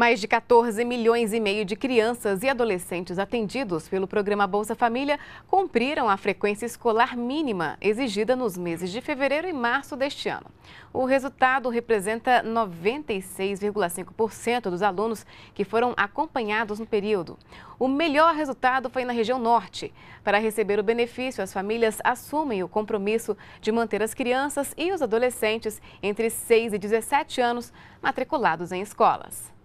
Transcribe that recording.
Mais de 14 milhões e meio de crianças e adolescentes atendidos pelo programa Bolsa Família cumpriram a frequência escolar mínima exigida nos meses de fevereiro e março deste ano. O resultado representa 96,5% dos alunos que foram acompanhados no período. O melhor resultado foi na região norte. Para receber o benefício, as famílias assumem o compromisso de manter as crianças e os adolescentes entre 6 e 17 anos matriculados em escolas.